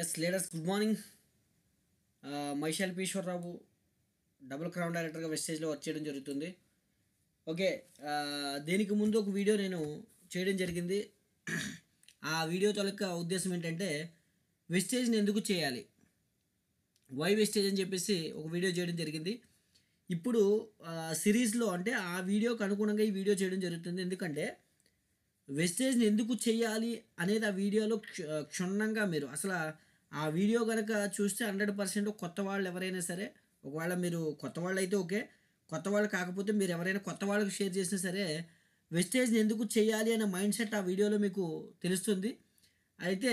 yes leaders good morning myself పీశ్వరరావు double crown డైరెక్టర్గా వెస్టేజ్లో వర్క్ చేయడం జరుగుతుంది ఓకే uh, దీనికి ముందు ఒక వీడియో నేను చేయడం జరిగింది ఆ వీడియో తొలక ఉద్దేశం ఏంటంటే వెస్టేజ్ని ఎందుకు చేయాలి వై వెస్టేజ్ అని చెప్పేసి ఒక వీడియో చేయడం జరిగింది ఇప్పుడు సిరీస్లో uh, అంటే ఆ వీడియోకి అనుగుణంగా ఈ వీడియో చేయడం జరుగుతుంది ఎందుకంటే వెస్టేజ్ని ఎందుకు చేయాలి అనేది ఆ వీడియోలో క్షుణ్ణంగా మీరు అసలు ఆ వీడియో కనుక చూస్తే హండ్రెడ్ పర్సెంట్ కొత్త వాళ్ళు ఎవరైనా సరే ఒకవేళ మీరు కొత్త వాళ్ళు అయితే ఓకే కొత్త వాళ్ళు కాకపోతే మీరు ఎవరైనా కొత్త వాళ్ళకి షేర్ చేసినా సరే వెస్టేజ్ని ఎందుకు చేయాలి అనే మైండ్ సెట్ ఆ వీడియోలో మీకు తెలుస్తుంది అయితే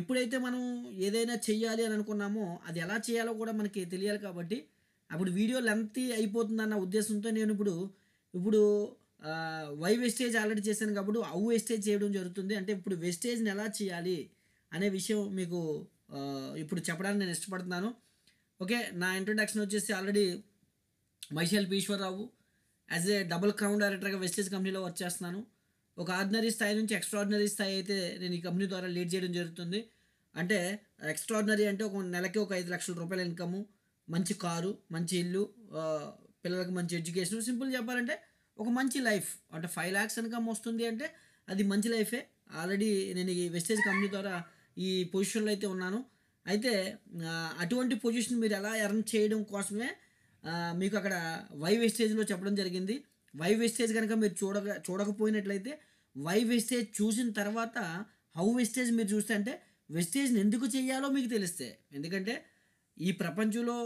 ఎప్పుడైతే మనం ఏదైనా చేయాలి అని అనుకున్నామో అది ఎలా చేయాలో కూడా మనకి తెలియాలి కాబట్టి అప్పుడు వీడియో లెంత్ అయిపోతుందన్న ఉద్దేశంతో నేను ఇప్పుడు ఇప్పుడు వై వెస్టేజ్ ఆల్రెడీ చేశాను కాబట్టి అవు వేస్టేజ్ చేయడం జరుగుతుంది అంటే ఇప్పుడు వెస్టేజ్ని ఎలా చేయాలి అనే విషయం మీకు ఇప్పుడు చెప్పడానికి నేను ఇష్టపడుతున్నాను ఓకే నా ఇంట్రొడక్షన్ వచ్చేసి ఆల్రెడీ మైషల్ పీశ్వరరావు యాజ్ ఏ డబుల్ క్రౌన్ డైరెక్టర్గా వెస్టేజ్ కంపెనీలో వర్క్ చేస్తున్నాను ఒక ఆర్డినరీ స్థాయి నుంచి ఎక్స్ట్రాడినరీ స్థాయి అయితే నేను ఈ కంపెనీ ద్వారా లీడ్ చేయడం జరుగుతుంది అంటే ఎక్స్ట్రాడినరీ అంటే ఒక నెలకి ఒక ఐదు లక్షల రూపాయల ఇన్కము మంచి కారు మంచి ఇల్లు పిల్లలకు మంచి ఎడ్యుకేషన్ సింపుల్ చెప్పాలంటే ఒక మంచి లైఫ్ అంటే ఫైవ్ ల్యాక్స్ ఇన్కమ్ వస్తుంది అంటే అది మంచి లైఫే ఆల్రెడీ నేను ఈ వెస్టేజ్ కంపెనీ ద్వారా ఈ పొజిషన్లో అయితే ఉన్నాను అయితే అటువంటి పొజిషన్ మీరు ఎలా ఎర్న్ చేయడం కోసమే మీకు అక్కడ వై వేస్టేజ్లో చెప్పడం జరిగింది వై వేస్టేజ్ కనుక మీరు చూడక చూడకపోయినట్లయితే వై వేస్టేజ్ చూసిన తర్వాత హౌ వేస్టేజ్ మీరు చూస్తే అంటే వెస్టేజ్ని ఎందుకు చేయాలో మీకు తెలిస్తే ఎందుకంటే ఈ ప్రపంచంలో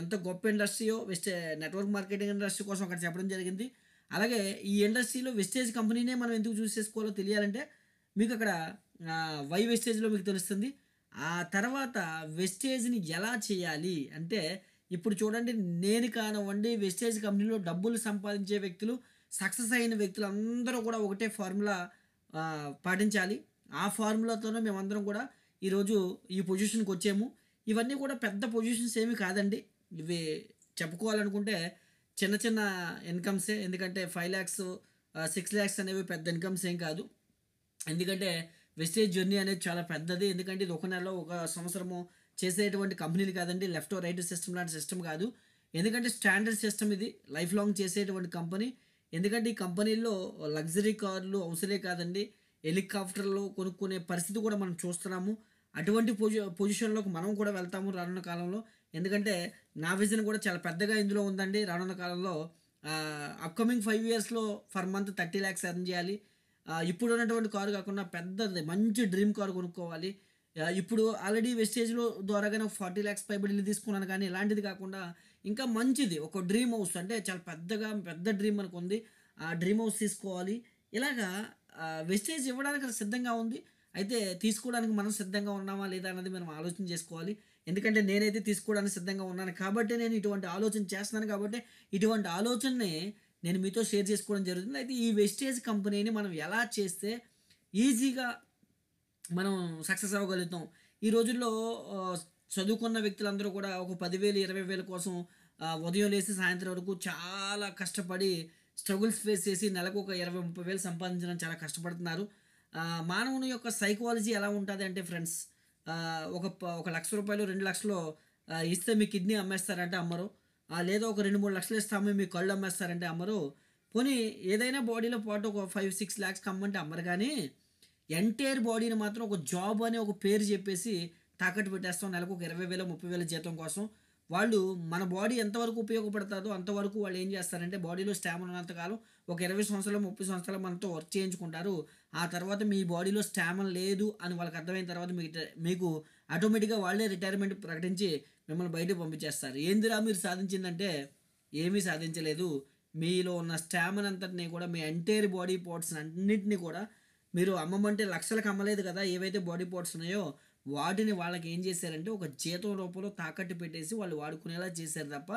ఎంత గొప్ప ఇండస్ట్రీయో వెస్టే నెట్వర్క్ మార్కెటింగ్ ఇండస్ట్రీ కోసం అక్కడ చెప్పడం జరిగింది అలాగే ఈ ఇండస్ట్రీలో వెస్టేజ్ కంపెనీనే మనం ఎందుకు చూస్ చేసుకోవాలో తెలియాలంటే మీకు అక్కడ వై వెస్టేజ్లో మీకు తెలుస్తుంది ఆ తర్వాత వెస్టేజ్ని ఎలా చేయాలి అంటే ఇప్పుడు చూడండి నేను కానివ్వండి వెస్టేజ్ కంపెనీలో డబ్బులు సంపాదించే వ్యక్తులు సక్సెస్ అయిన వ్యక్తులు అందరూ కూడా ఒకటే ఫార్ములా పాటించాలి ఆ ఫార్ములాతోనే మేమందరం కూడా ఈరోజు ఈ పొజిషన్కి వచ్చాము ఇవన్నీ కూడా పెద్ద పొజిషన్స్ ఏమి కాదండి ఇవి చెప్పుకోవాలనుకుంటే చిన్న చిన్న ఇన్కమ్సే ఎందుకంటే ఫైవ్ ల్యాక్స్ సిక్స్ ల్యాక్స్ అనేవి పెద్ద ఇన్కమ్స్ ఏం కాదు ఎందుకంటే వెస్టేజ్ జర్నీ అనేది చాలా పెద్దది ఎందుకంటే ఇది ఒక నెలలో ఒక సంవత్సరము చేసేటువంటి కంపెనీలు కాదండి లెఫ్ట్ రైట్ సిస్టమ్ లాంటి సిస్టమ్ కాదు ఎందుకంటే స్టాండర్డ్ సిస్టమ్ ఇది లైఫ్ లాంగ్ చేసేటువంటి కంపెనీ ఎందుకంటే ఈ కంపెనీల్లో లగ్జరీ కార్లు అవసరే కాదండి హెలికాప్టర్లు కొనుక్కునే పరిస్థితి కూడా మనం చూస్తున్నాము అటువంటి పొజి పొజిషన్లోకి మనం కూడా వెళ్తాము రానున్న కాలంలో ఎందుకంటే నా విజన్ కూడా చాలా పెద్దగా ఇందులో ఉందండి రానున్న కాలంలో అప్కమింగ్ ఫైవ్ ఇయర్స్లో for month thirty lakhs earn చేయాలి ఇప్పుడు ఉన్నటువంటి కారు కాకుండా పెద్దది మంచి డ్రీమ్ కారు కొనుక్కోవాలి ఇప్పుడు ఆల్రెడీ వెస్టేజ్లో ద్వారాగా ఫార్టీ ల్యాక్స్ పైబడి తీసుకున్నాను కానీ ఇలాంటిది కాకుండా ఇంకా మంచిది ఒక డ్రీమ్ హౌస్ అంటే చాలా పెద్దగా పెద్ద డ్రీమ్ మనకు ఉంది ఆ డ్రీమ్ హౌస్ తీసుకోవాలి ఇలాగా వెస్టేజ్ ఇవ్వడానికి సిద్ధంగా ఉంది అయితే తీసుకోవడానికి మనం సిద్ధంగా ఉన్నామా లేదా అన్నది మనం ఆలోచన చేసుకోవాలి ఎందుకంటే నేనైతే తీసుకోవడానికి సిద్ధంగా ఉన్నాను కాబట్టి నేను ఇటువంటి ఆలోచన చేస్తున్నాను కాబట్టి ఇటువంటి ఆలోచనని నేను మీతో షేర్ చేసుకోవడం జరుగుతుంది అయితే ఈ వెస్టేజ్ కంపెనీని మనం ఎలా చేస్తే ఈజీగా మనం సక్సెస్ అవ్వగలుగుతాం ఈ రోజుల్లో చదువుకున్న వ్యక్తులందరూ కూడా ఒక పదివేలు ఇరవై వేల కోసం ఉదయం లేసి సాయంత్రం వరకు చాలా కష్టపడి స్ట్రగుల్స్ ఫేస్ చేసి నెలకు ఒక ఇరవై ముప్పై వేలు సంపాదించడం చాలా కష్టపడుతున్నారు మానవుని యొక్క సైకాలజీ ఎలా ఉంటుంది అంటే ఫ్రెండ్స్ ఒక ఒక లక్ష రూపాయలు రెండు లక్షలు ఇస్తే మీ కిడ్నీ అమ్మేస్తారంటే అమ్మరు లేదా ఒక రెండు మూడు లక్షలు ఇస్తాము మీ కళ్ళు అమ్మేస్తారంటే అమ్మరు పోనీ ఏదైనా బాడీలో పాటు ఒక ఫైవ్ సిక్స్ ల్యాక్స్ కమ్మంటే అమ్మరు కానీ ఎంటైర్ బాడీని మాత్రం ఒక జాబ్ అని ఒక పేరు చెప్పేసి తాకట్టు పెట్టేస్తాం నెలకు ఒక ఇరవై వేల ముప్పై వేల జీతం కోసం వాళ్ళు మన బాడీ ఎంతవరకు ఉపయోగపడతాదో అంతవరకు వాళ్ళు ఏం చేస్తారంటే బాడీలో స్టామినా ఉన్నంతకాలం ఒక ఇరవై సంవత్సరాలు ముప్పై సంవత్సరాలు మనతో వర్క్ చేయించుకుంటారు ఆ తర్వాత మీ బాడీలో స్టామినా లేదు అని వాళ్ళకి అర్థమైన తర్వాత మీకు మీకు ఆటోమేటిక్గా వాళ్ళే రిటైర్మెంట్ ప్రకటించి మిమ్మల్ని బయటకు పంపించేస్తారు ఏందిరా మీరు సాధించిందంటే ఏమీ సాధించలేదు మీలో ఉన్న స్టామిన్ అంతటిని కూడా మీ ఎంటైర్ బాడీ పార్ట్స్ అన్నింటినీ కూడా మీరు అమ్మమంటే లక్షలకు అమ్మలేదు కదా ఏవైతే బాడీ పార్ట్స్ ఉన్నాయో వాటిని వాళ్ళకి ఏం చేశారంటే ఒక జీతం రూపంలో తాకట్టు పెట్టేసి వాళ్ళు వాడుకునేలా చేశారు తప్ప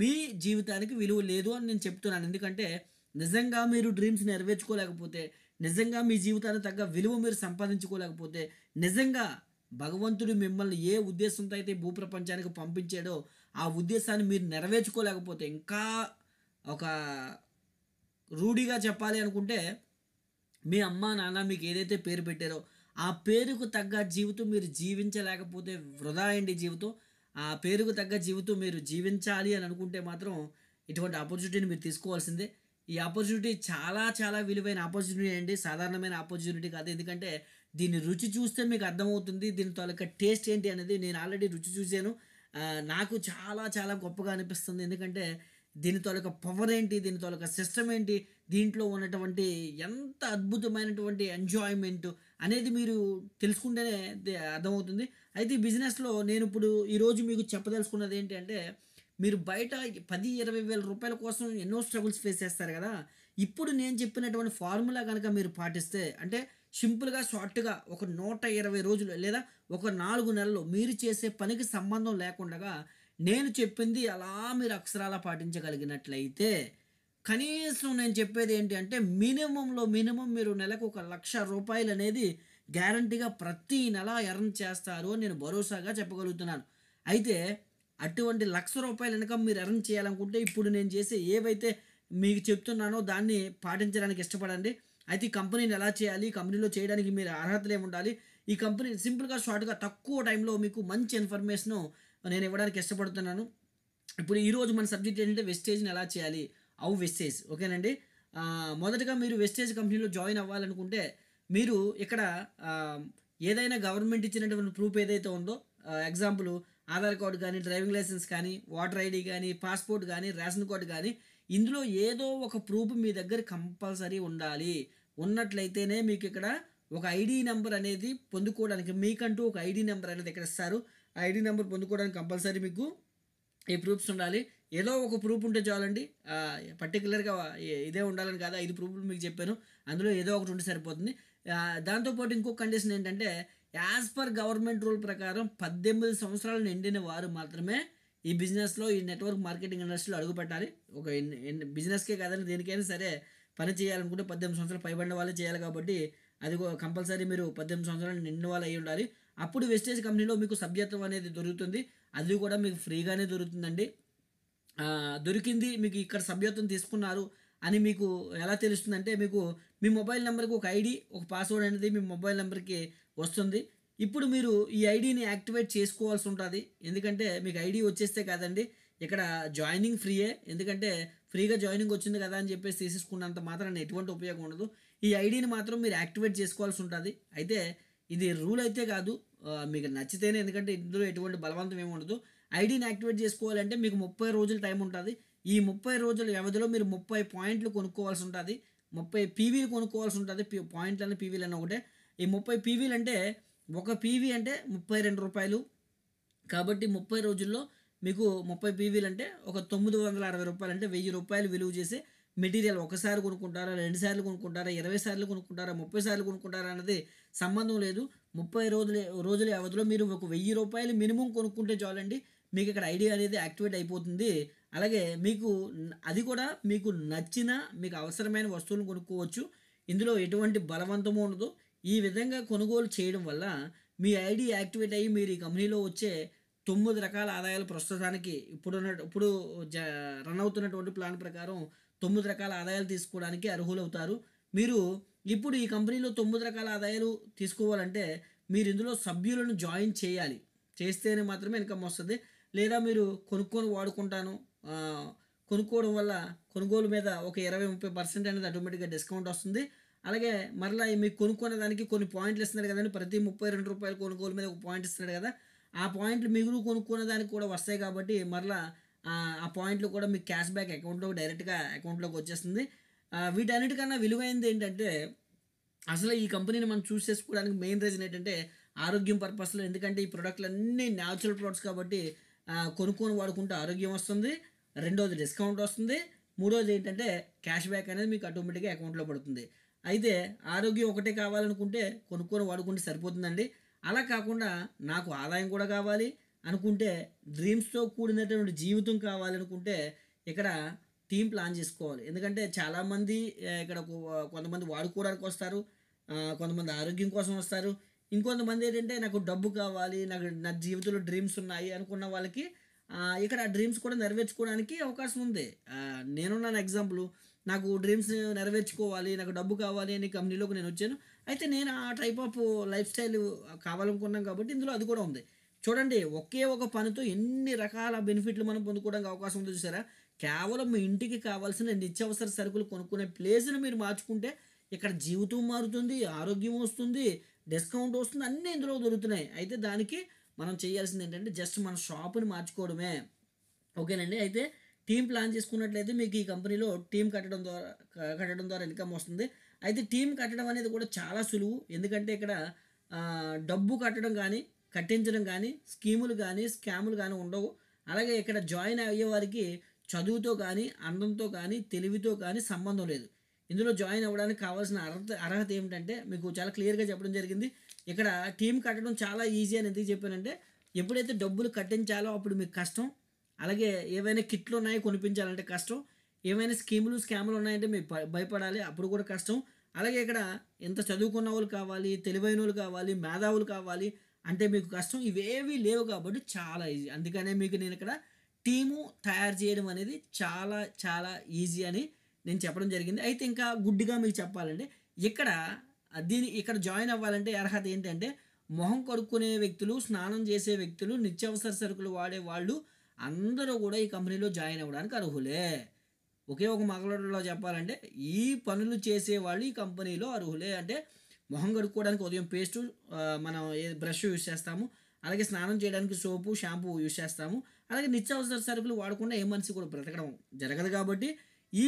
మీ జీవితానికి విలువ లేదు అని నేను చెప్తున్నాను ఎందుకంటే నిజంగా మీరు డ్రీమ్స్ నెరవేర్చుకోలేకపోతే నిజంగా మీ జీవితానికి తగ్గ విలువ మీరు సంపాదించుకోలేకపోతే నిజంగా భగవంతుడు మిమ్మల్ని ఏ ఉద్దేశంతో అయితే భూప్రపంచానికి పంపించాడో ఆ ఉద్దేశాన్ని మీరు నెరవేర్చుకోలేకపోతే ఇంకా ఒక రూఢిగా చెప్పాలి అనుకుంటే మీ అమ్మ నాన్న మీకు ఏదైతే పేరు పెట్టారో ఆ పేరుకు తగ్గ జీవితం మీరు జీవించలేకపోతే వృధా అండి జీవితం ఆ పేరుకు తగ్గ జీవితం మీరు జీవించాలి అని అనుకుంటే మాత్రం ఇటువంటి ఆపర్చునిటీని మీరు తీసుకోవాల్సిందే ఈ ఆపర్చునిటీ చాలా చాలా విలువైన ఆపర్చునిటీ అండి సాధారణమైన ఆపర్చునిటీ కాదు ఎందుకంటే దీని రుచి చూస్తే మీకు అర్థమవుతుంది దీని తాలూకా టేస్ట్ ఏంటి అనేది నేను ఆల్రెడీ రుచి చూశాను నాకు చాలా చాలా గొప్పగా అనిపిస్తుంది ఎందుకంటే దీని తాలూకా పవర్ ఏంటి దీని తాలూకా సిస్టమ్ ఏంటి దీంట్లో ఉన్నటువంటి ఎంత అద్భుతమైనటువంటి ఎంజాయ్మెంట్ అనేది మీరు తెలుసుకుంటేనే అర్థమవుతుంది అయితే బిజినెస్లో నేను ఇప్పుడు ఈరోజు మీకు చెప్పదలుచుకున్నది ఏంటి అంటే మీరు బయట పది ఇరవై వేల రూపాయల కోసం ఎన్నో స్ట్రగుల్స్ ఫేస్ చేస్తారు కదా ఇప్పుడు నేను చెప్పినటువంటి ఫార్ములా కనుక మీరు పాటిస్తే అంటే సింపుల్గా షార్ట్గా ఒక నూట ఇరవై రోజులు లేదా ఒక నాలుగు నెలలు మీరు చేసే పనికి సంబంధం లేకుండా నేను చెప్పింది అలా మీరు అక్షరాల పాటించగలిగినట్లయితే కనీసం నేను చెప్పేది ఏంటి అంటే మినిమంలో మినిమం మీరు నెలకు ఒక లక్ష రూపాయలు అనేది గ్యారంటీగా ప్రతి నెల ఎర్న్ చేస్తారు అని నేను భరోసాగా చెప్పగలుగుతున్నాను అయితే అటువంటి లక్ష రూపాయలు వెనక మీరు ఎర్న్ చేయాలనుకుంటే ఇప్పుడు నేను చేసే ఏవైతే మీకు చెప్తున్నానో దాన్ని పాటించడానికి ఇష్టపడండి అయితే ఈ కంపెనీని ఎలా చేయాలి కంపెనీలో చేయడానికి మీరు అర్హతలు ఏమి ఉండాలి ఈ కంపెనీ సింపుల్గా షార్ట్గా తక్కువ టైంలో మీకు మంచి ఇన్ఫర్మేషన్ నేను ఇవ్వడానికి ఇష్టపడుతున్నాను ఇప్పుడు ఈరోజు మన సబ్జెక్ట్ ఏంటంటే వెస్టేజ్ని ఎలా చేయాలి అవు వెస్టేజ్ ఓకేనండి మొదటగా మీరు వెస్టేజ్ కంపెనీలో జాయిన్ అవ్వాలనుకుంటే మీరు ఇక్కడ ఏదైనా గవర్నమెంట్ ఇచ్చినటువంటి ప్రూఫ్ ఏదైతే ఉందో ఎగ్జాంపుల్ ఆధార్ కార్డు కానీ డ్రైవింగ్ లైసెన్స్ కానీ ఓటర్ ఐడి కానీ పాస్పోర్ట్ కానీ రేషన్ కార్డు కానీ ఇందులో ఏదో ఒక ప్రూఫ్ మీ దగ్గర కంపల్సరీ ఉండాలి ఉన్నట్లయితేనే మీకు ఇక్కడ ఒక ఐడి నెంబర్ అనేది పొందుకోవడానికి మీకంటూ ఒక ఐడి నెంబర్ అనేది ఇక్కడ ఇస్తారు ఐడి నెంబర్ పొందుకోవడానికి కంపల్సరీ మీకు ఈ ప్రూఫ్స్ ఉండాలి ఏదో ఒక ప్రూఫ్ ఉంటే చాలండి పర్టికులర్గా ఇదే ఉండాలని కాదు ఐదు ప్రూఫ్లు మీకు చెప్పాను అందులో ఏదో ఒకటి ఉంటే సరిపోతుంది దాంతోపాటు ఇంకో కండిషన్ ఏంటంటే యాజ్ పర్ గవర్నమెంట్ రూల్ ప్రకారం పద్దెనిమిది సంవత్సరాలు నిండిన వారు మాత్రమే ఈ బిజినెస్లో ఈ నెట్వర్క్ మార్కెటింగ్ ఇండస్ట్రీలో అడుగుపెట్టాలి ఒక బిజినెస్కే కాదని దేనికైనా సరే పని చేయాలనుకుంటే పద్దెనిమిది సంవత్సరాలు పైబడిన వాళ్ళే చేయాలి కాబట్టి అది కంపల్సరీ మీరు పద్దెనిమిది సంవత్సరాలు నిన్న వాళ్ళు అయి ఉండాలి అప్పుడు వెస్టేజ్ కంపెనీలో మీకు సభ్యత్వం అనేది దొరుకుతుంది అది కూడా మీకు ఫ్రీగానే దొరుకుతుందండి దొరికింది మీకు ఇక్కడ సభ్యత్వం తీసుకున్నారు అని మీకు ఎలా తెలుస్తుందంటే మీకు మీ మొబైల్ నెంబర్కి ఒక ఐడి ఒక పాస్వర్డ్ అనేది మీ మొబైల్ నెంబర్కి వస్తుంది ఇప్పుడు మీరు ఈ ఐడిని యాక్టివేట్ చేసుకోవాల్సి ఉంటుంది ఎందుకంటే మీకు ఐడి వచ్చేస్తే కాదండి ఇక్కడ జాయినింగ్ ఫ్రీయే ఎందుకంటే ఫ్రీగా జాయినింగ్ వచ్చింది కదా అని చెప్పేసి తీసేసుకున్నంత మాత్రం ఎటువంటి ఉపయోగం ఉండదు ఈ ఐడిని మాత్రం మీరు యాక్టివేట్ చేసుకోవాల్సి ఉంటుంది అయితే ఇది రూల్ అయితే కాదు మీకు నచ్చితేనే ఎందుకంటే ఇందులో ఎటువంటి బలవంతం ఏమి ఉండదు ఐడిని యాక్టివేట్ చేసుకోవాలంటే మీకు ముప్పై రోజుల టైం ఉంటుంది ఈ ముప్పై రోజుల వ్యవధిలో మీరు ముప్పై పాయింట్లు కొనుక్కోవాల్సి ఉంటుంది ముప్పై పీవీలు కొనుక్కోవాల్సి ఉంటుంది పాయింట్లు అని పీవీలు అని ఒకటే ఈ ముప్పై పీవీలు అంటే ఒక పీవీ అంటే ముప్పై రెండు రూపాయలు కాబట్టి ముప్పై రోజుల్లో మీకు ముప్పై పీవీలు అంటే ఒక తొమ్మిది వందల అరవై రూపాయలు అంటే వెయ్యి రూపాయలు విలువ చేసే మెటీరియల్ ఒకసారి కొనుక్కుంటారా రెండు సార్లు కొనుక్కుంటారా ఇరవై సార్లు కొనుక్కుంటారా ముప్పై సార్లు కొనుక్కుంటారా అనేది సంబంధం లేదు ముప్పై రోజుల రోజుల వ్యవధిలో మీరు ఒక వెయ్యి రూపాయలు మినిమం కొనుక్కుంటే చాలండి మీకు ఇక్కడ ఐడియా అనేది యాక్టివేట్ అయిపోతుంది అలాగే మీకు అది కూడా మీకు నచ్చిన మీకు అవసరమైన వస్తువులను కొనుక్కోవచ్చు ఇందులో ఎటువంటి బలవంతము ఉండదు ఈ విధంగా కొనుగోలు చేయడం వల్ల మీ ఐడి యాక్టివేట్ అయ్యి మీరు ఈ కంపెనీలో వచ్చే తొమ్మిది రకాల ఆదాయాలు ప్రస్తుతానికి ఇప్పుడున్న ఇప్పుడు జ రన్ అవుతున్నటువంటి ప్లాన్ ప్రకారం తొమ్మిది రకాల ఆదాయాలు తీసుకోవడానికి అర్హులవుతారు మీరు ఇప్పుడు ఈ కంపెనీలో తొమ్మిది రకాల ఆదాయాలు తీసుకోవాలంటే మీరు ఇందులో సభ్యులను జాయిన్ చేయాలి చేస్తేనే మాత్రమే ఇన్కమ్ వస్తుంది లేదా మీరు కొనుక్కొని వాడుకుంటాను కొనుక్కోవడం వల్ల కొనుగోలు మీద ఒక ఇరవై ముప్పై పర్సెంట్ అనేది ఆటోమేటిక్గా డిస్కౌంట్ వస్తుంది అలాగే మరలా మీకు కొనుక్కునే దానికి కొన్ని పాయింట్లు ఇస్తున్నారు కదండి ప్రతి ముప్పై రెండు రూపాయలు కొనుగోలు మీద ఒక పాయింట్ ఇస్తున్నాడు కదా ఆ పాయింట్లు మిగులు కొనుక్కునే దానికి కూడా వస్తాయి కాబట్టి మరలా ఆ పాయింట్లు కూడా మీకు క్యాష్ బ్యాక్ అకౌంట్లో డైరెక్ట్గా అకౌంట్లోకి వచ్చేస్తుంది వీటన్నిటికన్నా విలువైంది ఏంటంటే అసలు ఈ కంపెనీని మనం చూస్ చేసుకోవడానికి మెయిన్ రీజన్ ఏంటంటే ఆరోగ్యం పర్పస్లో ఎందుకంటే ఈ ప్రోడక్ట్లు అన్నీ న్యాచురల్ ప్రోడక్ట్స్ కాబట్టి కొనుక్కొని వాడుకుంటే ఆరోగ్యం వస్తుంది రెండోది డిస్కౌంట్ వస్తుంది మూడోది ఏంటంటే క్యాష్ బ్యాక్ అనేది మీకు ఆటోమేటిక్గా అకౌంట్లో పడుతుంది అయితే ఆరోగ్యం ఒకటే కావాలనుకుంటే కొనుక్కొని వాడుకుంటే సరిపోతుందండి అలా కాకుండా నాకు ఆదాయం కూడా కావాలి అనుకుంటే డ్రీమ్స్తో కూడినటువంటి జీవితం కావాలనుకుంటే ఇక్కడ టీం ప్లాన్ చేసుకోవాలి ఎందుకంటే చాలామంది ఇక్కడ కొంతమంది వాడుకోవడానికి వస్తారు కొంతమంది ఆరోగ్యం కోసం వస్తారు ఇంకొంతమంది ఏంటంటే నాకు డబ్బు కావాలి నాకు నా జీవితంలో డ్రీమ్స్ ఉన్నాయి అనుకున్న వాళ్ళకి ఇక్కడ ఆ డ్రీమ్స్ కూడా నెరవేర్చుకోవడానికి అవకాశం ఉంది నేనున్నాను ఎగ్జాంపుల్ నాకు డ్రీమ్స్ నెరవేర్చుకోవాలి నాకు డబ్బు కావాలి అని కంపెనీలోకి నేను వచ్చాను అయితే నేను ఆ టైప్ ఆఫ్ లైఫ్ స్టైల్ కావాలనుకున్నాను కాబట్టి ఇందులో అది కూడా ఉంది చూడండి ఒకే ఒక పనితో ఎన్ని రకాల బెనిఫిట్లు మనం పొందుకోవడానికి అవకాశం ఉంది చూసారా కేవలం మీ ఇంటికి కావాల్సిన నిత్యావసర సరుకులు కొనుక్కునే ప్లేస్ని మీరు మార్చుకుంటే ఇక్కడ జీవితం మారుతుంది ఆరోగ్యం వస్తుంది డిస్కౌంట్ వస్తుంది అన్నీ ఇందులో దొరుకుతున్నాయి అయితే దానికి మనం చేయాల్సింది ఏంటంటే జస్ట్ మన షాప్ని మార్చుకోవడమే ఓకేనండి అయితే టీం ప్లాన్ చేసుకున్నట్లయితే మీకు ఈ కంపెనీలో టీం కట్టడం ద్వారా కట్టడం ద్వారా ఇన్కమ్ వస్తుంది అయితే టీం కట్టడం అనేది కూడా చాలా సులువు ఎందుకంటే ఇక్కడ డబ్బు కట్టడం కానీ కట్టించడం కానీ స్కీములు కానీ స్కాములు కానీ ఉండవు అలాగే ఇక్కడ జాయిన్ అయ్యే వారికి చదువుతో కానీ అందంతో కానీ తెలివితో కానీ సంబంధం లేదు ఇందులో జాయిన్ అవ్వడానికి కావాల్సిన అర్హత అర్హత ఏమిటంటే మీకు చాలా క్లియర్గా చెప్పడం జరిగింది ఇక్కడ టీం కట్టడం చాలా ఈజీ అని ఎందుకు చెప్పానంటే ఎప్పుడైతే డబ్బులు కట్టించాలో అప్పుడు మీకు కష్టం అలాగే ఏవైనా కిట్లు ఉన్నాయో కొనిపించాలంటే కష్టం ఏమైనా స్కీములు స్కాములు ఉన్నాయంటే మీరు భయపడాలి అప్పుడు కూడా కష్టం అలాగే ఇక్కడ ఎంత చదువుకున్న వాళ్ళు కావాలి తెలివైన వాళ్ళు కావాలి మేధావులు కావాలి అంటే మీకు కష్టం ఇవేవి లేవు కాబట్టి చాలా ఈజీ అందుకనే మీకు నేను ఇక్కడ టీము తయారు చేయడం అనేది చాలా చాలా ఈజీ అని నేను చెప్పడం జరిగింది అయితే ఇంకా గుడ్డిగా మీకు చెప్పాలంటే ఇక్కడ దీని ఇక్కడ జాయిన్ అవ్వాలంటే అర్హత ఏంటంటే మొహం కడుక్కునే వ్యక్తులు స్నానం చేసే వ్యక్తులు నిత్యావసర సరుకులు వాడే వాళ్ళు అందరూ కూడా ఈ కంపెనీలో జాయిన్ అవ్వడానికి అర్హులే ఒకే ఒక మగలలో చెప్పాలంటే ఈ పనులు చేసేవాళ్ళు ఈ కంపెనీలో అర్హులే అంటే మొహం కడుక్కోవడానికి ఉదయం పేస్ట్ మనం ఏ బ్రష్ యూజ్ చేస్తాము అలాగే స్నానం చేయడానికి సోపు షాంపూ యూజ్ చేస్తాము అలాగే నిత్యావసర సరుకులు వాడకుండా ఏ మనిషి కూడా బ్రతకడం జరగదు కాబట్టి ఈ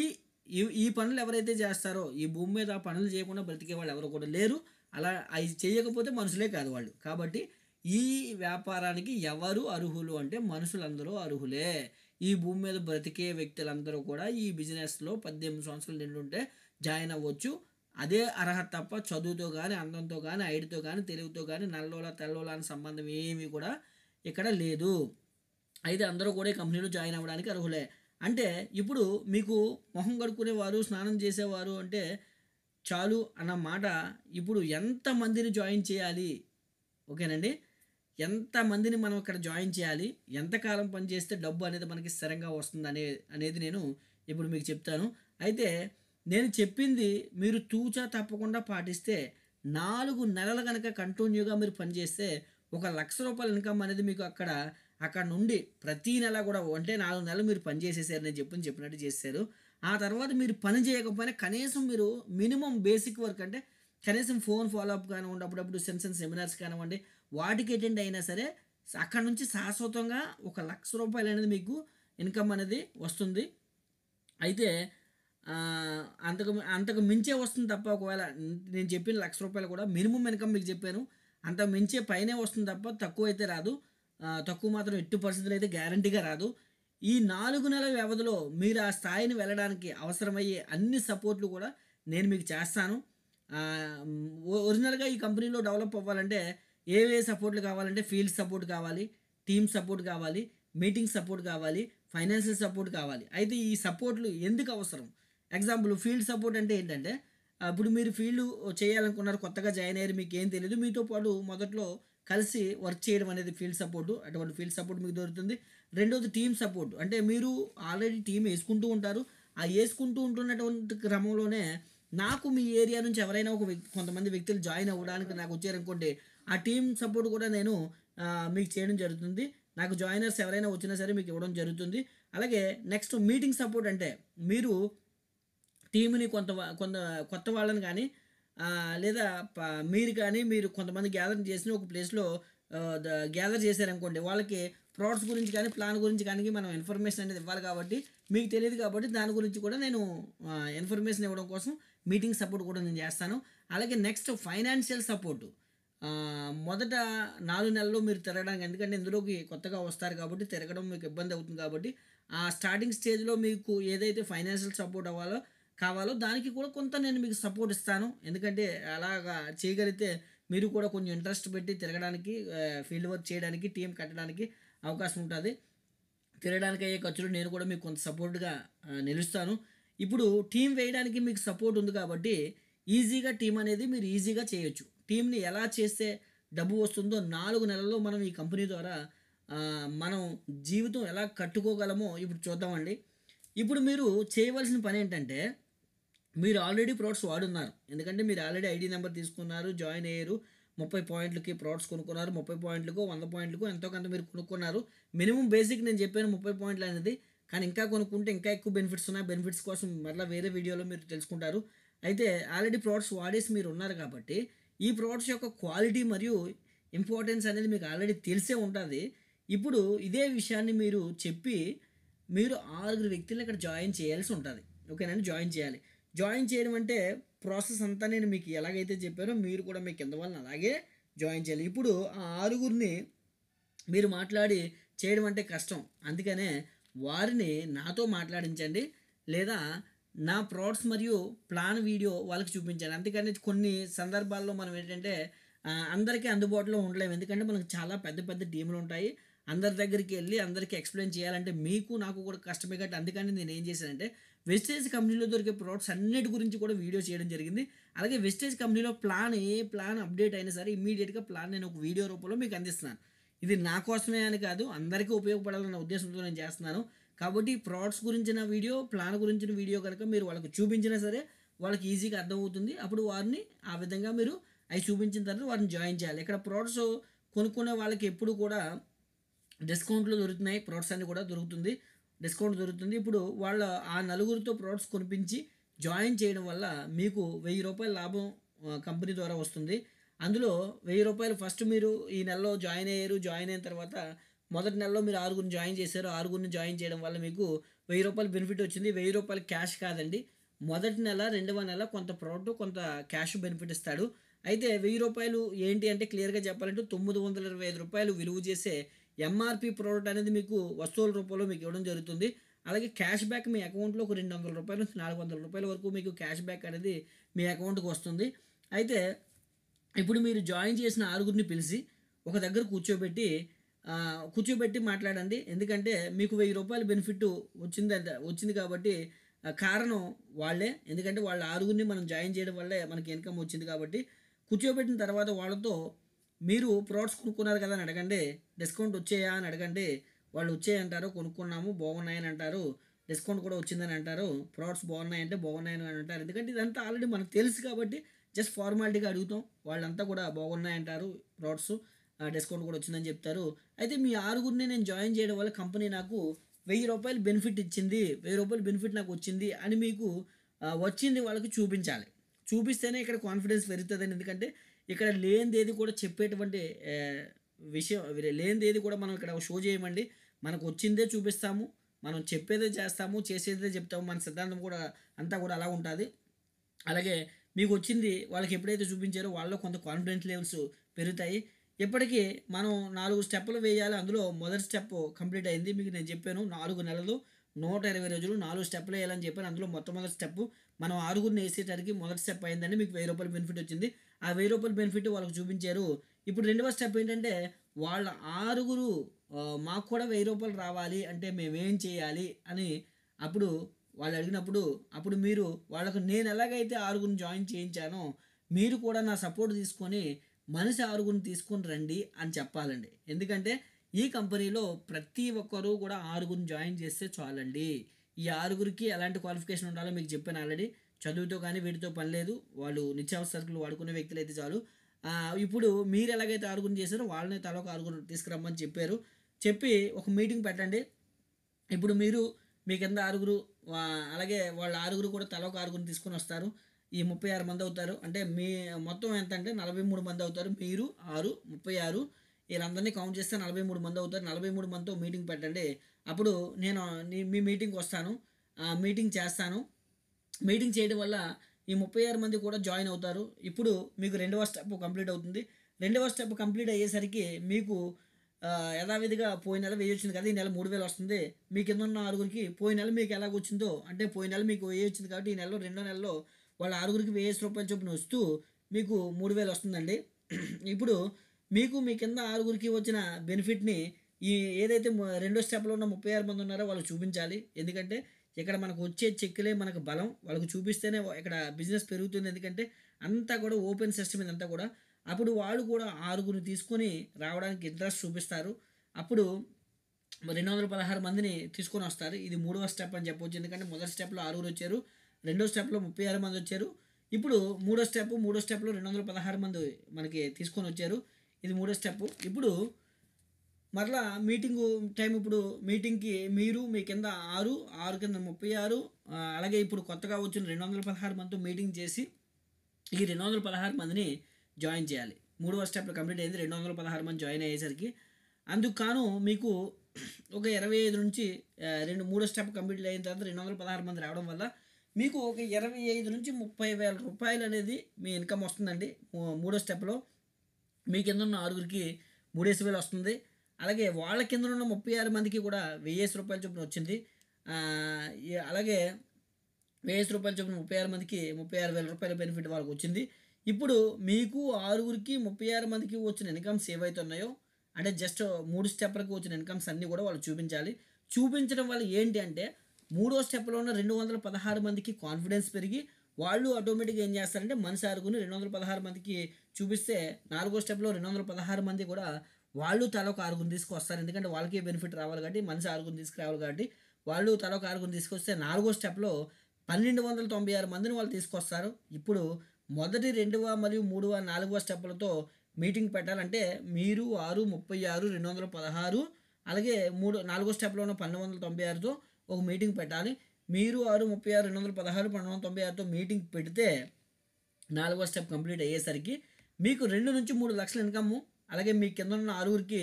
ఈ పనులు ఎవరైతే చేస్తారో ఈ భూమి మీద పనులు చేయకుండా బ్రతికే వాళ్ళు ఎవరు కూడా లేరు అలా అవి చేయకపోతే మనుషులే కాదు వాళ్ళు కాబట్టి ఈ వ్యాపారానికి ఎవరు అర్హులు అంటే మనుషులందరూ అర్హులే ఈ భూమి మీద బ్రతికే వ్యక్తులందరూ కూడా ఈ బిజినెస్లో పద్దెనిమిది సంవత్సరాలు నిండుంటే జాయిన్ అవ్వచ్చు అదే అర్హత తప్ప చదువుతో కానీ అందంతో కానీ ఐడితో కానీ తెలివితో కానీ నల్లోల తెల్లోల అనే సంబంధం ఏమీ కూడా ఇక్కడ లేదు అయితే అందరూ కూడా ఈ కంపెనీలో జాయిన్ అవ్వడానికి అర్హులే అంటే ఇప్పుడు మీకు మొహం కడుక్కునేవారు స్నానం చేసేవారు అంటే చాలు అన్న మాట ఇప్పుడు ఎంతమందిని జాయిన్ చేయాలి ఓకేనండి ఎంతమందిని మనం ఇక్కడ జాయిన్ చేయాలి ఎంతకాలం పనిచేస్తే డబ్బు అనేది మనకి స్థిరంగా వస్తుంది అనే అనేది నేను ఇప్పుడు మీకు చెప్తాను అయితే నేను చెప్పింది మీరు తూచా తప్పకుండా పాటిస్తే నాలుగు నెలలు కనుక కంటిన్యూగా మీరు పనిచేస్తే ఒక లక్ష రూపాయల ఇన్కమ్ అనేది మీకు అక్కడ అక్కడ నుండి ప్రతీ నెల కూడా అంటే నాలుగు నెలలు మీరు పని చేసేసారు నేను చెప్పని చెప్పినట్టు చేశారు ఆ తర్వాత మీరు పని చేయకపోయినా కనీసం మీరు మినిమం బేసిక్ వర్క్ అంటే కనీసం ఫోన్ ఫాలోఅప్ కానివ్వండి అప్పుడప్పుడు సెన్సన్ సెమినార్స్ కానివ్వండి వాటికి అటెండ్ అయినా సరే అక్కడ నుంచి శాశ్వతంగా ఒక లక్ష రూపాయలు అనేది మీకు ఇన్కమ్ అనేది వస్తుంది అయితే అంతకు అంతకు మించే వస్తుంది తప్ప ఒకవేళ నేను చెప్పిన లక్ష రూపాయలు కూడా మినిమం ఇన్కమ్ మీకు చెప్పాను అంత మించే పైనే వస్తుంది తప్ప తక్కువ అయితే రాదు తక్కువ మాత్రం ఎట్టు పరిస్థితులు అయితే గ్యారంటీగా రాదు ఈ నాలుగు నెలల వ్యవధిలో మీరు ఆ స్థాయిని వెళ్ళడానికి అవసరమయ్యే అన్ని సపోర్ట్లు కూడా నేను మీకు చేస్తాను ఒరిజినల్గా ఈ కంపెనీలో డెవలప్ అవ్వాలంటే ఏవే సపోర్ట్లు కావాలంటే ఫీల్డ్ సపోర్ట్ కావాలి టీమ్ సపోర్ట్ కావాలి మీటింగ్ సపోర్ట్ కావాలి ఫైనాన్షియల్ సపోర్ట్ కావాలి అయితే ఈ సపోర్ట్లు ఎందుకు అవసరం ఎగ్జాంపుల్ ఫీల్డ్ సపోర్ట్ అంటే ఏంటంటే ఇప్పుడు మీరు ఫీల్డ్ చేయాలనుకున్నారు కొత్తగా జాయిన్ అయ్యారు మీకు ఏం తెలియదు మీతో పాటు మొదట్లో కలిసి వర్క్ చేయడం అనేది ఫీల్డ్ సపోర్టు అటువంటి ఫీల్డ్ సపోర్ట్ మీకు దొరుకుతుంది రెండోది టీమ్ సపోర్ట్ అంటే మీరు ఆల్రెడీ టీం వేసుకుంటూ ఉంటారు ఆ వేసుకుంటూ ఉంటున్నటువంటి క్రమంలోనే నాకు మీ ఏరియా నుంచి ఎవరైనా ఒక కొంతమంది వ్యక్తులు జాయిన్ అవ్వడానికి నాకు వచ్చారనుకోండి ఆ టీం సపోర్ట్ కూడా నేను మీకు చేయడం జరుగుతుంది నాకు జాయినర్స్ ఎవరైనా వచ్చినా సరే మీకు ఇవ్వడం జరుగుతుంది అలాగే నెక్స్ట్ మీటింగ్ సపోర్ట్ అంటే మీరు టీంని కొంత కొంత కొత్త వాళ్ళని కానీ లేదా మీరు కానీ మీరు కొంతమంది గ్యాదర్ చేసిన ఒక ప్లేస్లో గ్యాదర్ చేశారనుకోండి వాళ్ళకి ప్రోడక్ట్స్ గురించి కానీ ప్లాన్ గురించి కానీ మనం ఇన్ఫర్మేషన్ అనేది ఇవ్వాలి కాబట్టి మీకు తెలియదు కాబట్టి దాని గురించి కూడా నేను ఇన్ఫర్మేషన్ ఇవ్వడం కోసం మీటింగ్ సపోర్ట్ కూడా నేను చేస్తాను అలాగే నెక్స్ట్ ఫైనాన్షియల్ సపోర్టు మొదట నాలుగు నెలల్లో మీరు తిరగడానికి ఎందుకంటే ఇందులోకి కొత్తగా వస్తారు కాబట్టి తిరగడం మీకు ఇబ్బంది అవుతుంది కాబట్టి ఆ స్టార్టింగ్ స్టేజ్లో మీకు ఏదైతే ఫైనాన్షియల్ సపోర్ట్ అవ్వాలో కావాలో దానికి కూడా కొంత నేను మీకు సపోర్ట్ ఇస్తాను ఎందుకంటే అలాగా చేయగలిగితే మీరు కూడా కొంచెం ఇంట్రెస్ట్ పెట్టి తిరగడానికి ఫీల్డ్ వర్క్ చేయడానికి టీం కట్టడానికి అవకాశం ఉంటుంది తిరగడానికి అయ్యే ఖర్చులు నేను కూడా మీకు కొంత సపోర్ట్గా నిలుస్తాను ఇప్పుడు టీం వేయడానికి మీకు సపోర్ట్ ఉంది కాబట్టి ఈజీగా టీం అనేది మీరు ఈజీగా చేయొచ్చు టీంని ఎలా చేస్తే డబ్బు వస్తుందో నాలుగు నెలల్లో మనం ఈ కంపెనీ ద్వారా మనం జీవితం ఎలా కట్టుకోగలమో ఇప్పుడు చూద్దామండి ఇప్పుడు మీరు చేయవలసిన పని ఏంటంటే మీరు ఆల్రెడీ ప్రోడక్ట్స్ వాడున్నారు ఎందుకంటే మీరు ఆల్రెడీ ఐడి నెంబర్ తీసుకున్నారు జాయిన్ అయ్యారు ముప్పై పాయింట్లకి ప్రోడక్ట్స్ కొనుక్కున్నారు ముప్పై పాయింట్లకు వంద పాయింట్లకు ఎంతో కొంత మీరు కొనుక్కున్నారు మినిమం బేసిక్ నేను చెప్పాను ముప్పై పాయింట్లు అనేది కానీ ఇంకా కొనుక్కుంటే ఇంకా ఎక్కువ బెనిఫిట్స్ ఉన్నాయి బెనిఫిట్స్ కోసం మరలా వేరే వీడియోలో మీరు తెలుసుకుంటారు అయితే ఆల్రెడీ ప్రోడక్ట్స్ వాడేసి మీరు ఉన్నారు కాబట్టి ఈ ప్రోడక్ట్స్ యొక్క క్వాలిటీ మరియు ఇంపార్టెన్స్ అనేది మీకు ఆల్రెడీ తెలిసే ఉంటుంది ఇప్పుడు ఇదే విషయాన్ని మీరు చెప్పి మీరు ఆరుగురు వ్యక్తులను ఇక్కడ జాయిన్ చేయాల్సి ఉంటుంది ఓకేనండి జాయిన్ చేయాలి జాయిన్ చేయడం అంటే ప్రాసెస్ అంతా నేను మీకు ఎలాగైతే చెప్పారో మీరు కూడా మీ కింద వాళ్ళని అలాగే జాయిన్ చేయాలి ఇప్పుడు ఆ ఆరుగురిని మీరు మాట్లాడి చేయడం అంటే కష్టం అందుకనే వారిని నాతో మాట్లాడించండి లేదా నా ప్రోడక్ట్స్ మరియు ప్లాన్ వీడియో వాళ్ళకి చూపించాను అందుకని కొన్ని సందర్భాల్లో మనం ఏంటంటే అందరికీ అందుబాటులో ఉండలేము ఎందుకంటే మనకు చాలా పెద్ద పెద్ద టీములు ఉంటాయి అందరి దగ్గరికి వెళ్ళి అందరికీ ఎక్స్ప్లెయిన్ చేయాలంటే మీకు నాకు కూడా కష్టమే కట్టి అందుకని నేను ఏం చేశానంటే వెస్టేజ్ కంపెనీలో దొరికే ప్రోడక్ట్స్ అన్నిటి గురించి కూడా వీడియో చేయడం జరిగింది అలాగే వెస్టేజ్ కంపెనీలో ప్లాన్ ఏ ప్లాన్ అప్డేట్ అయినా సరే ఇమీడియట్గా ప్లాన్ నేను ఒక వీడియో రూపంలో మీకు అందిస్తున్నాను ఇది నా కోసమే అని కాదు అందరికీ ఉపయోగపడాలన్న ఉద్దేశంతో నేను చేస్తున్నాను కాబట్టి ప్రోడక్ట్స్ గురించిన వీడియో ప్లాన్ గురించిన వీడియో కనుక మీరు వాళ్ళకి చూపించినా సరే వాళ్ళకి ఈజీగా అర్థమవుతుంది అప్పుడు వారిని ఆ విధంగా మీరు అవి చూపించిన తర్వాత వారిని జాయిన్ చేయాలి ఇక్కడ ప్రోడక్ట్స్ కొనుక్కునే వాళ్ళకి ఎప్పుడు కూడా డిస్కౌంట్లు దొరుకుతున్నాయి ప్రోడక్ట్స్ అన్ని కూడా దొరుకుతుంది డిస్కౌంట్ దొరుకుతుంది ఇప్పుడు వాళ్ళ ఆ నలుగురితో ప్రోడక్ట్స్ కొనిపించి జాయిన్ చేయడం వల్ల మీకు వెయ్యి రూపాయల లాభం కంపెనీ ద్వారా వస్తుంది అందులో వెయ్యి రూపాయలు ఫస్ట్ మీరు ఈ నెలలో జాయిన్ అయ్యారు జాయిన్ అయిన తర్వాత మొదటి నెలలో మీరు ఆరుగురిని జాయిన్ చేశారు ఆరుగురిని జాయిన్ చేయడం వల్ల మీకు వెయ్యి రూపాయలు బెనిఫిట్ వచ్చింది వెయ్యి రూపాయలు క్యాష్ కాదండి మొదటి నెల రెండవ నెల కొంత ప్రోడక్ట్ కొంత క్యాష్ బెనిఫిట్ ఇస్తాడు అయితే వెయ్యి రూపాయలు ఏంటి అంటే క్లియర్గా చెప్పాలంటే తొమ్మిది వందల ఇరవై ఐదు రూపాయలు విలువ చేసే ఎంఆర్పి ప్రోడక్ట్ అనేది మీకు వస్తువుల రూపంలో మీకు ఇవ్వడం జరుగుతుంది అలాగే క్యాష్ బ్యాక్ మీ అకౌంట్లో ఒక రెండు వందల రూపాయల నుంచి నాలుగు వందల రూపాయల వరకు మీకు క్యాష్ బ్యాక్ అనేది మీ అకౌంట్కి వస్తుంది అయితే ఇప్పుడు మీరు జాయిన్ చేసిన ఆరుగురిని పిలిచి ఒక దగ్గర కూర్చోబెట్టి కూర్చోబెట్టి మాట్లాడండి ఎందుకంటే మీకు వెయ్యి రూపాయల బెనిఫిట్ వచ్చింది వచ్చింది కాబట్టి కారణం వాళ్ళే ఎందుకంటే వాళ్ళ ఆరుగురిని మనం జాయిన్ చేయడం వల్లే మనకి ఇన్కమ్ వచ్చింది కాబట్టి కూర్చోబెట్టిన తర్వాత వాళ్ళతో మీరు ప్రోడక్ట్స్ కొనుక్కున్నారు కదా అని అడగండి డిస్కౌంట్ వచ్చాయా అని అడగండి వాళ్ళు వచ్చాయంటారు కొనుక్కున్నాము బాగున్నాయని అంటారు డిస్కౌంట్ కూడా వచ్చిందని అంటారు ప్రోడక్ట్స్ బాగున్నాయంటే బాగున్నాయని అని అంటారు ఎందుకంటే ఇదంతా ఆల్రెడీ మనకు తెలుసు కాబట్టి జస్ట్ ఫార్మాలిటీగా అడుగుతాం వాళ్ళంతా కూడా బాగున్నాయంటారు ప్రోడక్ట్స్ డిస్కౌంట్ కూడా వచ్చిందని చెప్తారు అయితే మీ ఆరుగురిని నేను జాయిన్ చేయడం వల్ల కంపెనీ నాకు వెయ్యి రూపాయలు బెనిఫిట్ ఇచ్చింది వెయ్యి రూపాయలు బెనిఫిట్ నాకు వచ్చింది అని మీకు వచ్చింది వాళ్ళకి చూపించాలి చూపిస్తేనే ఇక్కడ కాన్ఫిడెన్స్ పెరుగుతుందని ఎందుకంటే ఇక్కడ లేనిదేది కూడా చెప్పేటువంటి విషయం లేనిదేది కూడా మనం ఇక్కడ షో చేయమండి మనకు వచ్చిందే చూపిస్తాము మనం చెప్పేదే చేస్తాము చేసేదే చెప్తాము మన సిద్ధాంతం కూడా అంతా కూడా అలా ఉంటుంది అలాగే మీకు వచ్చింది వాళ్ళకి ఎప్పుడైతే చూపించారో వాళ్ళలో కొంత కాన్ఫిడెన్స్ లెవెల్స్ పెరుగుతాయి ఇప్పటికీ మనం నాలుగు స్టెప్పులు వేయాలి అందులో మొదటి స్టెప్ కంప్లీట్ అయింది మీకు నేను చెప్పాను నాలుగు నెలలు నూట ఇరవై రోజులు నాలుగు స్టెప్లు వేయాలని చెప్పాను అందులో మొట్టమొదటి స్టెప్ మనం ఆరుగురిని వేసేటానికి మొదటి స్టెప్ అయిందని మీకు వెయ్యి రూపాయలు బెనిఫిట్ వచ్చింది ఆ వెయ్యి రూపాయలు బెనిఫిట్ వాళ్ళకి చూపించారు ఇప్పుడు రెండవ స్టెప్ ఏంటంటే వాళ్ళ ఆరుగురు మాకు కూడా వెయ్యి రూపాయలు రావాలి అంటే మేమేం చేయాలి అని అప్పుడు వాళ్ళు అడిగినప్పుడు అప్పుడు మీరు వాళ్ళకు నేను ఎలాగైతే ఆరుగురిని జాయిన్ చేయించానో మీరు కూడా నా సపోర్ట్ తీసుకొని మనిషి ఆరుగురిని తీసుకుని రండి అని చెప్పాలండి ఎందుకంటే ఈ కంపెనీలో ప్రతి ఒక్కరూ కూడా ఆరుగురిని జాయిన్ చేస్తే చాలండి ఈ ఆరుగురికి ఎలాంటి క్వాలిఫికేషన్ ఉండాలో మీకు చెప్పాను ఆల్రెడీ చదువుతో కానీ వీటితో పని లేదు వాళ్ళు నిత్యావసరకులు వాడుకునే వ్యక్తులు అయితే చాలు ఇప్పుడు మీరు ఎలాగైతే ఆరుగురిని చేశారో వాళ్ళని తలొక ఆరుగురు తీసుకురమ్మని చెప్పారు చెప్పి ఒక మీటింగ్ పెట్టండి ఇప్పుడు మీరు మీ కింద ఆరుగురు అలాగే వాళ్ళ ఆరుగురు కూడా తలొక ఆరుగురిని తీసుకొని వస్తారు ఈ ముప్పై ఆరు మంది అవుతారు అంటే మీ మొత్తం ఎంత అంటే నలభై మూడు మంది అవుతారు మీరు ఆరు ముప్పై ఆరు వీళ్ళందరినీ కౌంట్ చేస్తే నలభై మూడు మంది అవుతారు నలభై మూడు మందితో మీటింగ్ పెట్టండి అప్పుడు నేను మీ మీటింగ్కి వస్తాను మీటింగ్ చేస్తాను మీటింగ్ చేయడం వల్ల ఈ ముప్పై ఆరు మంది కూడా జాయిన్ అవుతారు ఇప్పుడు మీకు రెండవ స్టెప్ కంప్లీట్ అవుతుంది రెండవ స్టెప్ కంప్లీట్ అయ్యేసరికి మీకు యథావిధిగా పోయిన నెల వెయ్యి వచ్చింది కదా ఈ నెల మూడు వేలు వస్తుంది మీ కింద ఉన్న ఆరుగురికి పోయిన నెల మీకు ఎలాగొచ్చిందో అంటే పోయిన నెల మీకు వెయ్యి వచ్చింది కాబట్టి ఈ నెలలో రెండో నెలలో వాళ్ళ ఆరుగురికి వెయ్యి రూపాయలు చొప్పున వస్తూ మీకు మూడు వేలు వస్తుందండి ఇప్పుడు మీకు మీ కింద ఆరుగురికి వచ్చిన బెనిఫిట్ని ఈ ఏదైతే రెండో స్టెప్లో ఉన్న ముప్పై ఆరు మంది ఉన్నారో వాళ్ళు చూపించాలి ఎందుకంటే ఇక్కడ మనకు వచ్చే చెక్కులే మనకు బలం వాళ్ళకు చూపిస్తేనే ఇక్కడ బిజినెస్ పెరుగుతుంది ఎందుకంటే అంతా కూడా ఓపెన్ సిస్టమ్ అంతా కూడా అప్పుడు వాళ్ళు కూడా ఆరుగురు తీసుకొని రావడానికి ఇంట్రెస్ట్ చూపిస్తారు అప్పుడు రెండు వందల పదహారు మందిని తీసుకొని వస్తారు ఇది మూడవ స్టెప్ అని చెప్పవచ్చు ఎందుకంటే మొదటి స్టెప్లో ఆరుగురు వచ్చారు రెండో స్టెప్లో ముప్పై ఆరు మంది వచ్చారు ఇప్పుడు మూడో స్టెప్ మూడో స్టెప్లో రెండు వందల పదహారు మంది మనకి తీసుకొని వచ్చారు ఇది మూడో స్టెప్ ఇప్పుడు మరలా మీటింగ్ టైం ఇప్పుడు మీటింగ్కి మీరు మీ కింద ఆరు ఆరు కింద ముప్పై ఆరు అలాగే ఇప్పుడు కొత్తగా వచ్చిన రెండు వందల పదహారు మందితో మీటింగ్ చేసి ఈ రెండు వందల పదహారు మందిని జాయిన్ చేయాలి మూడవ స్టెప్ కంప్లీట్ అయింది రెండు వందల పదహారు మంది జాయిన్ అయ్యేసరికి అందుకు కాను మీకు ఒక ఇరవై ఐదు నుంచి రెండు మూడో స్టెప్ కంప్లీట్ అయిన తర్వాత రెండు వందల పదహారు మంది రావడం వల్ల మీకు ఒక ఇరవై ఐదు నుంచి ముప్పై వేల రూపాయలు అనేది మీ ఇన్కమ్ వస్తుందండి మూడో స్టెప్లో మీ కింద ఉన్న ఆరుగురికి మూడేసి వేలు వస్తుంది అలాగే వాళ్ళ కింద ఉన్న ముప్పై ఆరు మందికి కూడా వెయ్యేసి రూపాయల చొప్పున వచ్చింది అలాగే వెయ్యేసి రూపాయల చొప్పున ముప్పై ఆరు మందికి ముప్పై ఆరు వేల రూపాయల బెనిఫిట్ వాళ్ళకి వచ్చింది ఇప్పుడు మీకు ఆరుగురికి ముప్పై ఆరు మందికి వచ్చిన ఇన్కమ్స్ అవుతున్నాయో అంటే జస్ట్ మూడు స్టెప్లకు వచ్చిన ఇన్కమ్స్ అన్నీ కూడా వాళ్ళు చూపించాలి చూపించడం వల్ల ఏంటి అంటే మూడో ఉన్న రెండు వందల పదహారు మందికి కాన్ఫిడెన్స్ పెరిగి వాళ్ళు ఆటోమేటిక్గా ఏం చేస్తారంటే మనసు ఆరుగుని రెండు వందల పదహారు మందికి చూపిస్తే నాలుగో స్టెప్లో రెండు వందల పదహారు మంది కూడా వాళ్ళు తలొక ఆరుగుని తీసుకొస్తారు ఎందుకంటే వాళ్ళకి బెనిఫిట్ రావాలి కాబట్టి మనసు ఆరుగుని తీసుకురావాలి కాబట్టి వాళ్ళు తలొక ఆరుగుని తీసుకొస్తే నాలుగో స్టెప్లో పన్నెండు వందల తొంభై ఆరు మందిని వాళ్ళు తీసుకొస్తారు ఇప్పుడు మొదటి రెండవ మరియు మూడవ నాలుగవ స్టెప్లతో మీటింగ్ పెట్టాలంటే మీరు ఆరు ముప్పై ఆరు రెండు వందల పదహారు అలాగే మూడు నాలుగో స్టెప్లో ఉన్న పన్నెండు వందల తొంభై ఆరుతో ఒక మీటింగ్ పెట్టాలి మీరు ఆరు ముప్పై ఆరు రెండు వందల పదహారు పన్నెండు వందల తొంభై ఆరుతో మీటింగ్ పెడితే నాలుగో స్టెప్ కంప్లీట్ అయ్యేసరికి మీకు రెండు నుంచి మూడు లక్షల ఇన్కమ్ అలాగే మీ కింద ఉన్న ఆరుగురికి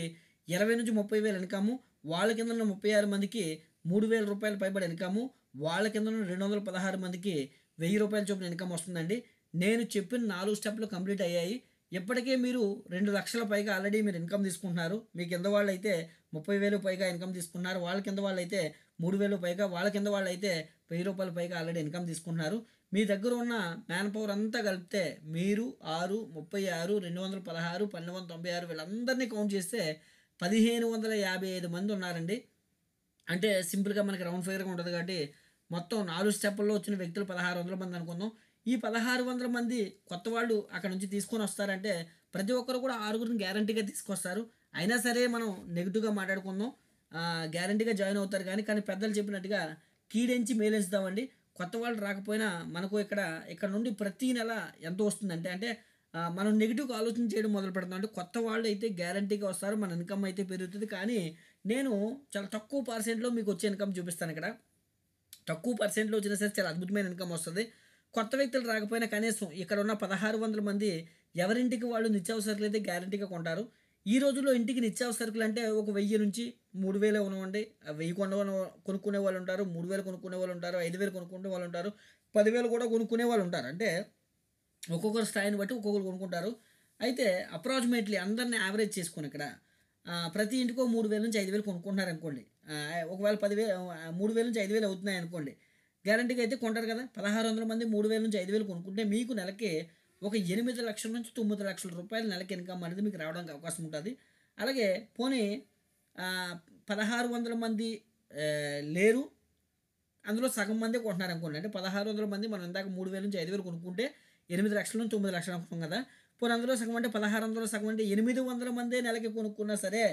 ఇరవై నుంచి ముప్పై వేల ఇన్కమ్ వాళ్ళ కింద ఉన్న ముప్పై ఆరు మందికి మూడు వేల రూపాయలు పైబడి ఇన్కమ్ వాళ్ళ కింద ఉన్న రెండు వందల పదహారు మందికి వెయ్యి రూపాయల చొప్పున ఇన్కమ్ వస్తుందండి నేను చెప్పిన నాలుగు స్టెప్లు కంప్లీట్ అయ్యాయి ఇప్పటికే మీరు రెండు లక్షల పైగా ఆల్రెడీ మీరు ఇన్కమ్ తీసుకుంటున్నారు మీ కింద వాళ్ళైతే ముప్పై వేలు పైగా ఇన్కమ్ తీసుకున్నారు వాళ్ళ కింద వాళ్ళైతే మూడు వేలు పైగా వాళ్ళ కింద వాళ్ళు అయితే వెయ్యి రూపాయల పైగా ఆల్రెడీ ఇన్కమ్ తీసుకుంటున్నారు మీ దగ్గర ఉన్న మ్యాన్ పవర్ అంతా కలిపితే మీరు ఆరు ముప్పై ఆరు రెండు వందల పదహారు పన్నెండు వందల తొంభై ఆరు వీళ్ళందరినీ కౌంట్ చేస్తే పదిహేను వందల యాభై ఐదు మంది ఉన్నారండి అంటే సింపుల్గా మనకి రౌండ్ ఫిగర్గా ఉంటుంది కాబట్టి మొత్తం నాలుగు స్టెప్పుల్లో వచ్చిన వ్యక్తులు పదహారు వందల మంది అనుకుందాం ఈ పదహారు వందల మంది కొత్త వాళ్ళు అక్కడ నుంచి తీసుకొని వస్తారంటే ప్రతి ఒక్కరు కూడా ఆరుగురిని గ్యారంటీగా తీసుకొస్తారు అయినా సరే మనం నెగిటివ్గా మాట్లాడుకుందాం గ్యారంటీగా జాయిన్ అవుతారు కానీ కానీ పెద్దలు చెప్పినట్టుగా కీడెంచి మేలేస్తామండి కొత్త వాళ్ళు రాకపోయినా మనకు ఇక్కడ ఇక్కడ నుండి ప్రతి నెల ఎంత వస్తుందంటే అంటే మనం నెగిటివ్గా ఆలోచన చేయడం మొదలు పెడతాం అంటే కొత్త వాళ్ళు అయితే గ్యారంటీగా వస్తారు మన ఇన్కమ్ అయితే పెరుగుతుంది కానీ నేను చాలా తక్కువ పర్సెంట్లో మీకు వచ్చే ఇన్కమ్ చూపిస్తాను ఇక్కడ తక్కువ పర్సెంట్లో వచ్చినా సరే చాలా అద్భుతమైన ఇన్కమ్ వస్తుంది కొత్త వ్యక్తులు రాకపోయినా కనీసం ఇక్కడ ఉన్న పదహారు వందల మంది ఎవరింటికి వాళ్ళు నిత్యావసరాలు అయితే గ్యారంటీగా కొంటారు ఈ రోజుల్లో ఇంటికి నిత్యావసరకులు అంటే ఒక వెయ్యి నుంచి మూడు వేలే ఉన్నవండి వెయ్యి కొండ కొనుక్కునే వాళ్ళు ఉంటారు మూడు వేలు కొనుక్కునే వాళ్ళు ఉంటారు ఐదు వేలు కొనుక్కునే వాళ్ళు ఉంటారు పదివేలు కూడా కొనుక్కునే వాళ్ళు ఉంటారు అంటే ఒక్కొక్కరు స్థాయిని బట్టి ఒక్కొక్కరు కొనుక్కుంటారు అయితే అప్రాక్సిమేట్లీ అందరిని యావరేజ్ చేసుకుని ఇక్కడ ప్రతి ఇంటికో మూడు వేల నుంచి ఐదు వేలు కొనుక్కుంటున్నారు అనుకోండి ఒకవేళ పదివేలు మూడు వేల నుంచి ఐదు వేలు అవుతున్నాయి అనుకోండి గ్యారంటీగా అయితే కొంటారు కదా పదహారు వందల మంది మూడు వేల నుంచి ఐదు వేలు కొనుక్కుంటే మీకు నెలకి ఒక ఎనిమిది లక్షల నుంచి తొమ్మిది లక్షల రూపాయలు నెలకి ఇన్కమ్ అనేది మీకు రావడానికి అవకాశం ఉంటుంది అలాగే పోనీ పదహారు వందల మంది లేరు అందులో సగం మంది కొంటున్నారు అనుకోండి అంటే పదహారు వందల మంది మనం ఇందాక మూడు వేల నుంచి ఐదు వేలు కొనుక్కుంటే ఎనిమిది లక్షల నుంచి తొమ్మిది లక్షలు అనుకున్నాం కదా పోనీ అందులో సగం అంటే పదహారు వందల సగం అంటే ఎనిమిది వందల మంది నెలకి కొనుక్కున్నా సరే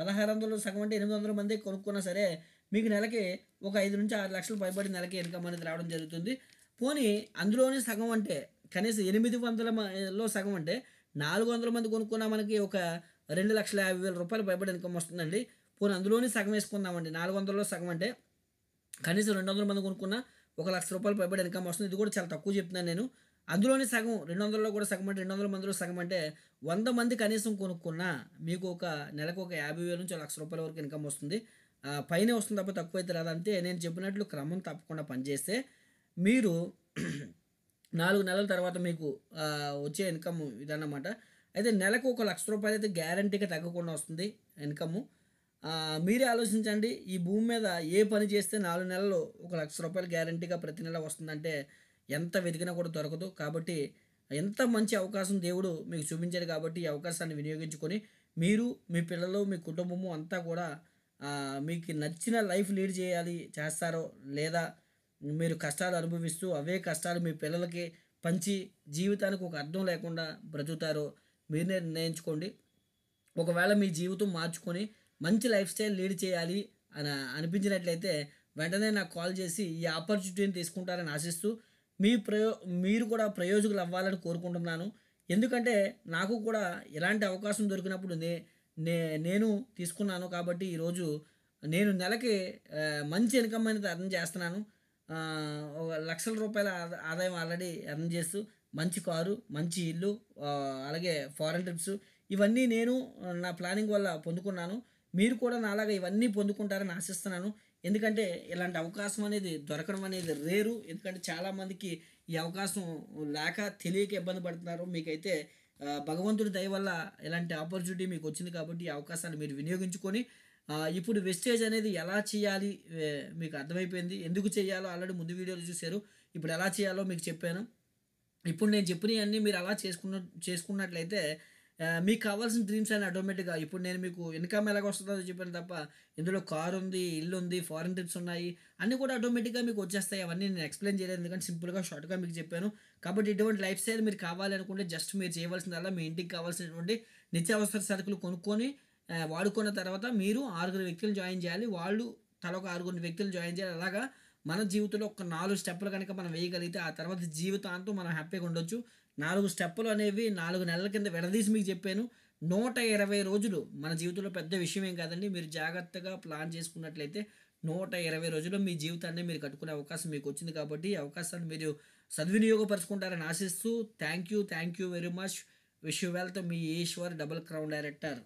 పదహారు వందల సగం అంటే ఎనిమిది వందల మంది కొనుక్కున్నా సరే మీకు నెలకి ఒక ఐదు నుంచి ఆరు లక్షలు పైబడి నెలకి ఇన్కమ్ అనేది రావడం జరుగుతుంది పోనీ అందులోనే సగం అంటే కనీసం ఎనిమిది వందలలో సగం అంటే నాలుగు వందల మంది కొనుక్కున్నా మనకి ఒక రెండు లక్షల యాభై వేల రూపాయలు భయపడి ఇన్కమ్ వస్తుందండి పోనీ అందులోనే సగం వేసుకుందామండి నాలుగు వందలలో సగం అంటే కనీసం రెండు వందల మంది కొనుక్కున్నా ఒక లక్ష రూపాయలు భయపడి ఇన్కమ్ వస్తుంది ఇది కూడా చాలా తక్కువ చెప్తున్నాను నేను అందులోనే సగం రెండు వందలలో కూడా సగం అంటే రెండు వందల మందిలో సగం అంటే వంద మంది కనీసం కొనుక్కున్నా మీకు ఒక నెలకు ఒక యాభై వేల నుంచి లక్ష రూపాయల వరకు ఇన్కమ్ వస్తుంది పైన వస్తుంది తప్ప తక్కువ అయితే నేను చెప్పినట్లు క్రమం తప్పకుండా పనిచేస్తే మీరు నాలుగు నెలల తర్వాత మీకు వచ్చే ఇన్కమ్ ఇదన్నమాట అయితే నెలకు ఒక లక్ష రూపాయలు అయితే గ్యారంటీగా తగ్గకుండా వస్తుంది ఇన్కమ్ మీరే ఆలోచించండి ఈ భూమి మీద ఏ పని చేస్తే నాలుగు నెలలు ఒక లక్ష రూపాయలు గ్యారంటీగా ప్రతి నెల వస్తుందంటే ఎంత వెతికినా కూడా దొరకదు కాబట్టి ఎంత మంచి అవకాశం దేవుడు మీకు చూపించాడు కాబట్టి ఈ అవకాశాన్ని వినియోగించుకొని మీరు మీ పిల్లలు మీ కుటుంబము అంతా కూడా మీకు నచ్చిన లైఫ్ లీడ్ చేయాలి చేస్తారో లేదా మీరు కష్టాలు అనుభవిస్తూ అవే కష్టాలు మీ పిల్లలకి పంచి జీవితానికి ఒక అర్థం లేకుండా బ్రతుకుతారో మీరు నిర్ణయించుకోండి ఒకవేళ మీ జీవితం మార్చుకొని మంచి లైఫ్ స్టైల్ లీడ్ చేయాలి అని అనిపించినట్లయితే వెంటనే నాకు కాల్ చేసి ఈ ఆపర్చునిటీని తీసుకుంటారని ఆశిస్తూ మీ ప్రయో మీరు కూడా ప్రయోజకులు అవ్వాలని కోరుకుంటున్నాను ఎందుకంటే నాకు కూడా ఇలాంటి అవకాశం దొరికినప్పుడు నే నే నేను తీసుకున్నాను కాబట్టి ఈరోజు నేను నెలకి మంచి ఇన్కమ్ అనేది అర్థం చేస్తున్నాను ఒక లక్షల రూపాయల ఆదాయం ఆల్రెడీ ఎర్న్ చేస్తూ మంచి కారు మంచి ఇల్లు అలాగే ఫారెన్ ట్రిప్స్ ఇవన్నీ నేను నా ప్లానింగ్ వల్ల పొందుకున్నాను మీరు కూడా నాలాగా ఇవన్నీ పొందుకుంటారని ఆశిస్తున్నాను ఎందుకంటే ఇలాంటి అవకాశం అనేది దొరకడం అనేది రేరు ఎందుకంటే చాలామందికి ఈ అవకాశం లేక తెలియక ఇబ్బంది పడుతున్నారు మీకైతే భగవంతుడి దయ వల్ల ఇలాంటి ఆపర్చునిటీ మీకు వచ్చింది కాబట్టి ఈ అవకాశాన్ని మీరు వినియోగించుకొని ఇప్పుడు వెస్టేజ్ అనేది ఎలా చేయాలి మీకు అర్థమైపోయింది ఎందుకు చేయాలో ఆల్రెడీ ముందు వీడియోలు చూశారు ఇప్పుడు ఎలా చేయాలో మీకు చెప్పాను ఇప్పుడు నేను చెప్పినవన్నీ మీరు అలా చేసుకున్న చేసుకున్నట్లయితే మీకు కావాల్సిన డ్రీమ్స్ అని ఆటోమేటిక్గా ఇప్పుడు నేను మీకు ఇన్కమ్ ఎలాగ వస్తుందో చెప్పాను తప్ప ఇందులో కారు ఉంది ఇల్లు ఉంది ఫారెన్ ట్రిప్స్ ఉన్నాయి అన్నీ కూడా ఆటోమేటిక్గా మీకు వచ్చేస్తాయి అవన్నీ నేను ఎక్స్ప్లెయిన్ చేయలేదు ఎందుకంటే సింపుల్గా షార్ట్గా మీకు చెప్పాను కాబట్టి ఇటువంటి లైఫ్ స్టైల్ మీరు కావాలనుకుంటే జస్ట్ మీరు చేయవలసిందల్లా మీ ఇంటికి కావాల్సినటువంటి నిత్యావసర సరుకులు కొనుక్కొని వాడుకున్న తర్వాత మీరు ఆరుగురు వ్యక్తులు జాయిన్ చేయాలి వాళ్ళు తలొక ఆరుగురు వ్యక్తులు జాయిన్ చేయాలి అలాగా మన జీవితంలో ఒక నాలుగు స్టెప్పులు కనుక మనం వేయగలిగితే ఆ తర్వాత జీవితాంతం మనం హ్యాపీగా ఉండొచ్చు నాలుగు స్టెప్పులు అనేవి నాలుగు నెలల కింద విడదీసి మీకు చెప్పాను నూట ఇరవై రోజులు మన జీవితంలో పెద్ద విషయం ఏం కాదండి మీరు జాగ్రత్తగా ప్లాన్ చేసుకున్నట్లయితే నూట ఇరవై రోజుల్లో మీ జీవితాన్ని మీరు కట్టుకునే అవకాశం మీకు వచ్చింది కాబట్టి ఈ అవకాశాన్ని మీరు సద్వినియోగపరుచుకుంటారని ఆశిస్తూ thank you thank you very much wish wealth మీ ఈశ్వర్ డబుల్ క్రౌన్ డైరెక్టర్